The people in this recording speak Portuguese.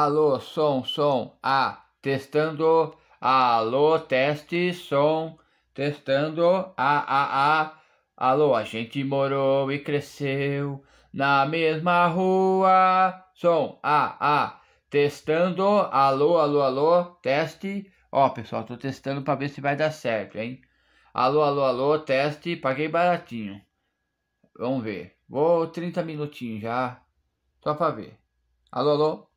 Alô, som, som, A. Testando. Alô, teste, som. Testando. A, A, A. Alô, a gente morou e cresceu na mesma rua. Som, A, A. Testando. Alô, alô, alô. Teste. Ó, pessoal, tô testando para ver se vai dar certo, hein? Alô, alô, alô. Teste. Paguei baratinho. Vamos ver. Vou 30 minutinhos já. Só para ver. Alô, alô.